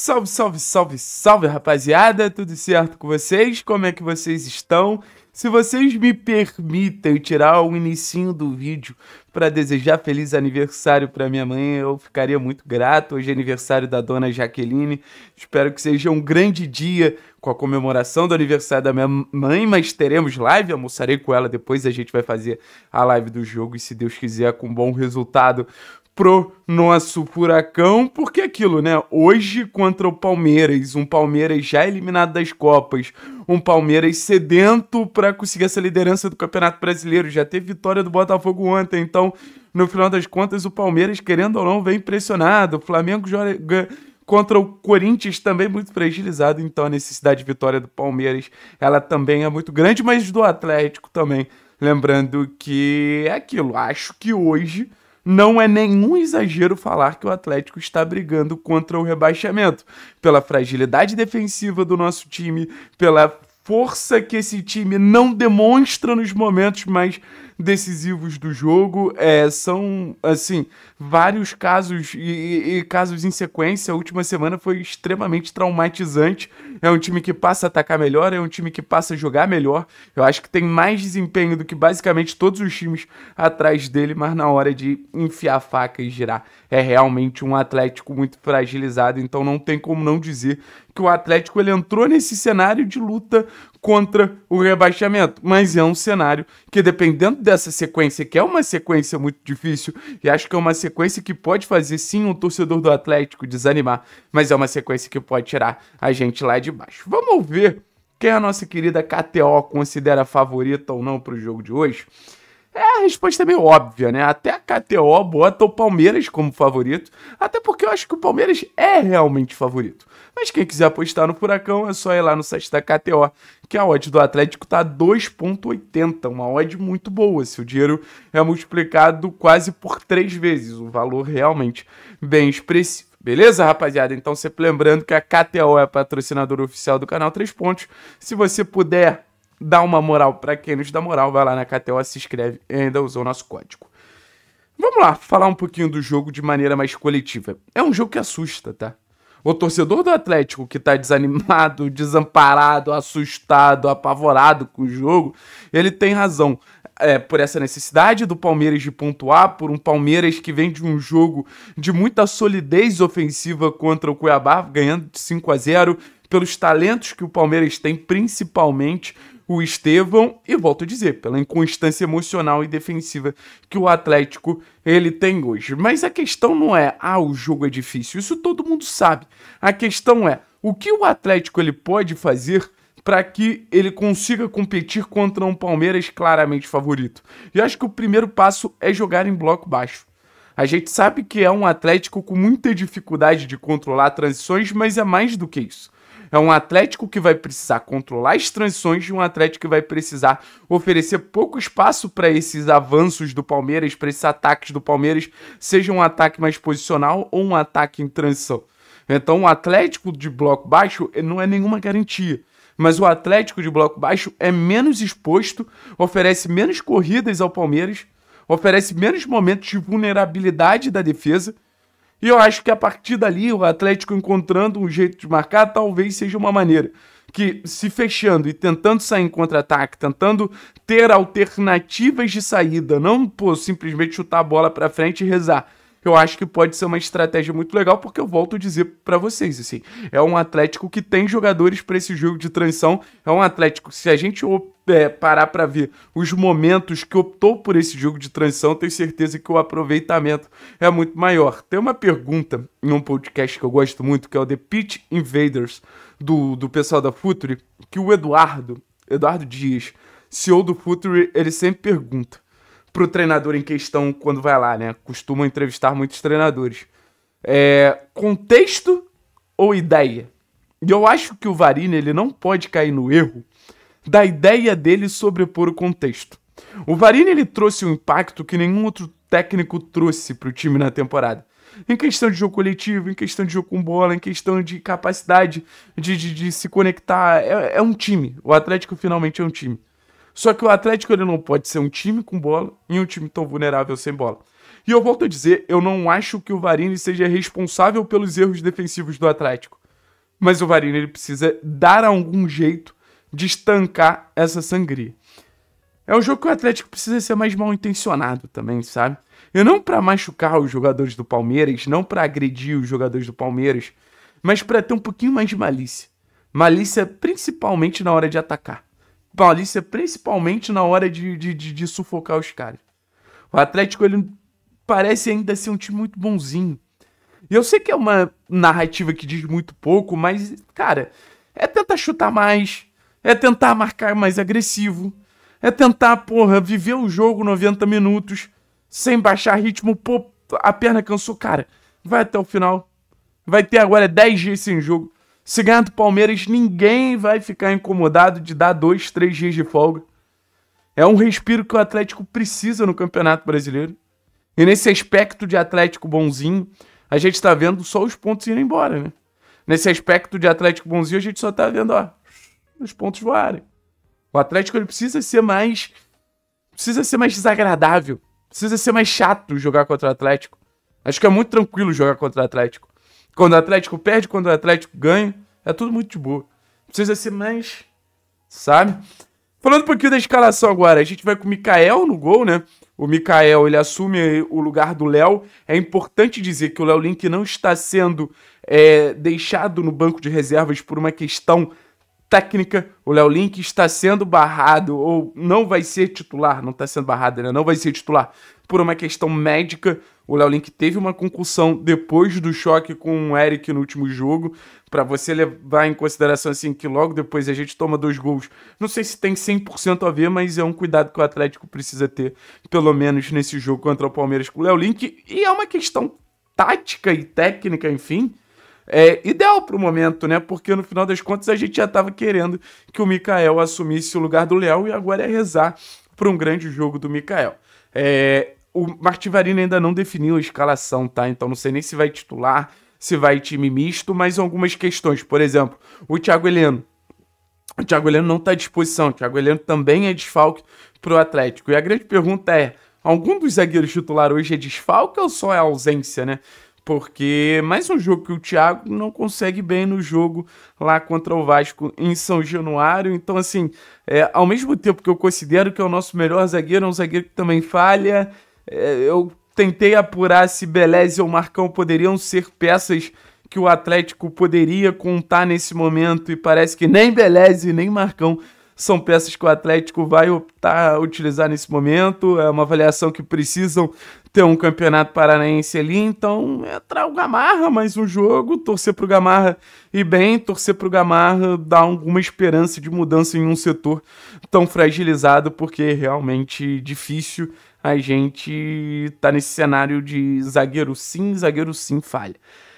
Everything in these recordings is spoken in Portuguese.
Salve, salve, salve, salve, rapaziada! Tudo certo com vocês? Como é que vocês estão? Se vocês me permitem tirar o inicinho do vídeo para desejar feliz aniversário para minha mãe, eu ficaria muito grato. Hoje é aniversário da dona Jaqueline. Espero que seja um grande dia com a comemoração do aniversário da minha mãe, mas teremos live, almoçarei com ela depois, a gente vai fazer a live do jogo e se Deus quiser com um bom resultado pro nosso furacão, porque aquilo, né? Hoje contra o Palmeiras, um Palmeiras já eliminado das Copas, um Palmeiras sedento para conseguir essa liderança do Campeonato Brasileiro, já teve vitória do Botafogo ontem, então, no final das contas, o Palmeiras, querendo ou não, vem pressionado. O Flamengo joga contra o Corinthians também muito fragilizado, então a necessidade de vitória do Palmeiras, ela também é muito grande, mas do Atlético também. Lembrando que é aquilo, acho que hoje não é nenhum exagero falar que o Atlético está brigando contra o rebaixamento. Pela fragilidade defensiva do nosso time, pela força que esse time não demonstra nos momentos mais decisivos do jogo. É, são, assim, vários casos e, e, casos em sequência. A última semana foi extremamente traumatizante. É um time que passa a atacar melhor, é um time que passa a jogar melhor. Eu acho que tem mais desempenho do que basicamente todos os times atrás dele, mas na hora de enfiar a faca e girar, é realmente um Atlético muito fragilizado. Então não tem como não dizer que o Atlético ele entrou nesse cenário de luta contra o rebaixamento, mas é um cenário que dependendo dessa sequência, que é uma sequência muito difícil, e acho que é uma sequência que pode fazer sim um torcedor do Atlético desanimar, mas é uma sequência que pode tirar a gente lá de baixo. Vamos ver quem a nossa querida KTO considera favorita ou não para o jogo de hoje. É, a resposta é meio óbvia, né? Até a KTO bota o Palmeiras como favorito, até porque eu acho que o Palmeiras é realmente favorito. Mas quem quiser apostar no Furacão é só ir lá no site da KTO, que a odd do Atlético tá 2.80, uma odd muito boa, se o dinheiro é multiplicado quase por três vezes, um valor realmente bem expressivo. Beleza, rapaziada? Então sempre lembrando que a KTO é a patrocinadora oficial do canal Três Pontos. Se você puder dá uma moral para quem nos dá moral, vai lá na KTO, se inscreve e ainda usou o nosso código. Vamos lá, falar um pouquinho do jogo de maneira mais coletiva. É um jogo que assusta, tá? O torcedor do Atlético que tá desanimado, desamparado, assustado, apavorado com o jogo, ele tem razão. É, por essa necessidade do Palmeiras de pontuar, por um Palmeiras que vem de um jogo de muita solidez ofensiva contra o Cuiabá, ganhando de 5 a 0, pelos talentos que o Palmeiras tem, principalmente o Estevão e volto a dizer, pela inconstância emocional e defensiva que o Atlético ele tem hoje. Mas a questão não é, ah, o jogo é difícil, isso todo mundo sabe. A questão é, o que o Atlético ele pode fazer para que ele consiga competir contra um Palmeiras claramente favorito? E acho que o primeiro passo é jogar em bloco baixo. A gente sabe que é um Atlético com muita dificuldade de controlar transições, mas é mais do que isso. É um Atlético que vai precisar controlar as transições e um Atlético que vai precisar oferecer pouco espaço para esses avanços do Palmeiras, para esses ataques do Palmeiras, seja um ataque mais posicional ou um ataque em transição. Então, o Atlético de bloco baixo eh, não é nenhuma garantia mas o Atlético de bloco baixo é menos exposto, oferece menos corridas ao Palmeiras, oferece menos momentos de vulnerabilidade da defesa e eu acho que a partir dali, o Atlético encontrando um jeito de marcar, talvez seja uma maneira que se fechando e tentando sair em contra-ataque, tentando ter alternativas de saída, não pô, simplesmente chutar a bola para frente e rezar eu acho que pode ser uma estratégia muito legal, porque eu volto a dizer para vocês, assim, é um Atlético que tem jogadores para esse jogo de transição, é um Atlético, se a gente é, parar para ver os momentos que optou por esse jogo de transição, tenho certeza que o aproveitamento é muito maior. Tem uma pergunta em um podcast que eu gosto muito, que é o The Pitch Invaders, do, do pessoal da Futuri, que o Eduardo, Eduardo Dias, CEO do Futuri, ele sempre pergunta, para o treinador em questão quando vai lá, né? Costumam entrevistar muitos treinadores. É, contexto ou ideia? E eu acho que o Varini ele não pode cair no erro da ideia dele sobrepor o contexto. O Varini ele trouxe um impacto que nenhum outro técnico trouxe para o time na temporada. Em questão de jogo coletivo, em questão de jogo com bola, em questão de capacidade de, de, de se conectar. É, é um time. O Atlético finalmente é um time. Só que o Atlético ele não pode ser um time com bola e um time tão vulnerável sem bola. E eu volto a dizer, eu não acho que o Varini seja responsável pelos erros defensivos do Atlético. Mas o Varini ele precisa dar algum jeito de estancar essa sangria. É um jogo que o Atlético precisa ser mais mal intencionado também, sabe? E não para machucar os jogadores do Palmeiras, não para agredir os jogadores do Palmeiras, mas para ter um pouquinho mais de malícia. Malícia principalmente na hora de atacar. Paulista, principalmente na hora de, de, de, de sufocar os caras. O Atlético, ele parece ainda ser um time muito bonzinho. E eu sei que é uma narrativa que diz muito pouco, mas, cara, é tentar chutar mais, é tentar marcar mais agressivo, é tentar, porra, viver o jogo 90 minutos sem baixar ritmo, pô, a perna cansou, cara, vai até o final. Vai ter agora 10 dias sem jogo. Se ganhar do Palmeiras, ninguém vai ficar incomodado de dar dois, três dias de folga. É um respiro que o Atlético precisa no Campeonato Brasileiro. E nesse aspecto de Atlético bonzinho, a gente está vendo só os pontos irem embora, né? Nesse aspecto de Atlético bonzinho, a gente só está vendo, ó, os pontos voarem. O Atlético ele precisa ser mais precisa ser mais desagradável, precisa ser mais chato jogar contra o Atlético. Acho que é muito tranquilo jogar contra o Atlético. Quando o Atlético perde, quando o Atlético ganha. É tudo muito de boa. Precisa ser mais. Sabe? Falando um pouquinho da escalação agora, a gente vai com o Mikael no gol, né? O Mikael, ele assume o lugar do Léo. É importante dizer que o Léo Link não está sendo é, deixado no banco de reservas por uma questão técnica. O Léo Link está sendo barrado, ou não vai ser titular, não está sendo barrado, né? Não vai ser titular por uma questão médica. O Léo Link teve uma concussão depois do choque com o Eric no último jogo. Para você levar em consideração assim que logo depois a gente toma dois gols. Não sei se tem 100% a ver, mas é um cuidado que o Atlético precisa ter, pelo menos nesse jogo contra o Palmeiras com o Léo Link. E é uma questão tática e técnica, enfim é, ideal para o momento, né? Porque no final das contas a gente já estava querendo que o Mikael assumisse o lugar do Léo e agora é rezar para um grande jogo do Mikael. É, o Martivarina ainda não definiu a escalação, tá? Então não sei nem se vai titular, se vai time misto, mas algumas questões. Por exemplo, o Thiago Heleno. O Thiago Heleno não está à disposição. O Thiago Heleno também é desfalque pro Atlético. E a grande pergunta é: algum dos zagueiros titular hoje é desfalque ou só é ausência, né? Porque mais um jogo que o Thiago não consegue bem no jogo lá contra o Vasco em São Januário. Então, assim, é, ao mesmo tempo que eu considero que é o nosso melhor zagueiro, é um zagueiro que também falha, é, eu tentei apurar se Beleza ou Marcão poderiam ser peças que o Atlético poderia contar nesse momento e parece que nem Beleza nem Marcão são peças que o Atlético vai optar a utilizar nesse momento. É uma avaliação que precisam ter um campeonato paranaense ali, então entrar é o Gamarra mais um jogo, torcer para o Gamarra e bem, torcer para o Gamarra dar alguma esperança de mudança em um setor tão fragilizado, porque é realmente difícil a gente tá nesse cenário de zagueiro sim, zagueiro sim falha.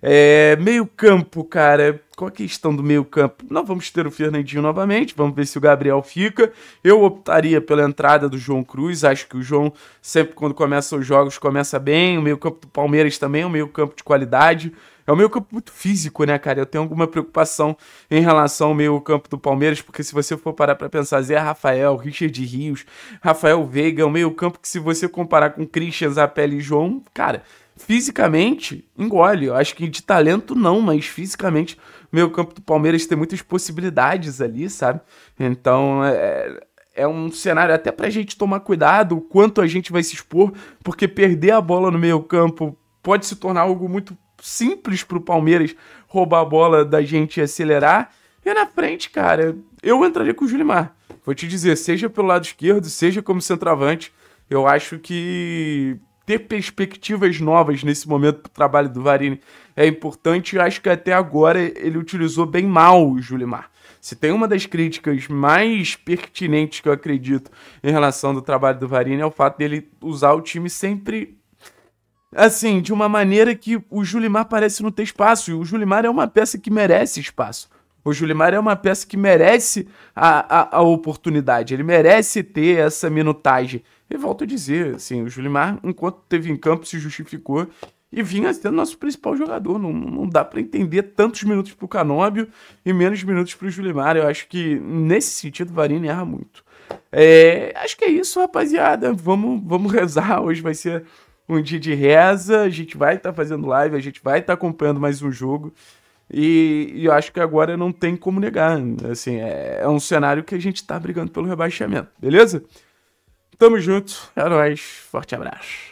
É, meio campo, cara, qual a questão do meio campo? Não vamos ter o Fernandinho novamente, vamos ver se o Gabriel fica. Eu optaria pela entrada do João Cruz, acho que o João sempre quando começa os jogos começa bem, o meio campo do Palmeiras também é um meio campo de qualidade. É o meio campo muito físico, né, cara? Eu tenho alguma preocupação em relação ao meio campo do Palmeiras, porque se você for parar pra pensar, Zé Rafael, Richard Rios, Rafael Veiga, é um meio campo que se você comparar com Christian, Zapelli e João, cara, fisicamente engole. Eu acho que de talento não, mas fisicamente meio campo do Palmeiras tem muitas possibilidades ali, sabe? Então é, é um cenário até pra gente tomar cuidado o quanto a gente vai se expor, porque perder a bola no meio campo pode se tornar algo muito simples pro Palmeiras roubar a bola da gente e acelerar. E é na frente, cara, eu entraria com o Julimar. Vou te dizer, seja pelo lado esquerdo, seja como centroavante, eu acho que ter perspectivas novas nesse momento pro trabalho do Varini é importante. Eu acho que até agora ele utilizou bem mal o Julimar. Se tem uma das críticas mais pertinentes que eu acredito em relação ao trabalho do Varini é o fato dele usar o time sempre assim, de uma maneira que o Julimar parece não ter espaço. E o Julimar é uma peça que merece espaço. O Julimar é uma peça que merece a, a, a oportunidade, ele merece ter essa minutagem. E volto a dizer, assim, o Julimar, enquanto teve em campo, se justificou e vinha sendo nosso principal jogador. Não, não dá para entender tantos minutos pro Canóbio e menos minutos pro Julimar. Eu acho que, nesse sentido, o Varini erra muito. É, acho que é isso, rapaziada. Vamos, vamos rezar. Hoje vai ser um dia de reza, a gente vai estar tá fazendo live, a gente vai estar tá acompanhando mais um jogo. E, e, eu acho que agora não tem como negar. Assim, é, é um cenário que a gente está brigando pelo rebaixamento, beleza? Tamo junto, é nóis, forte abraço.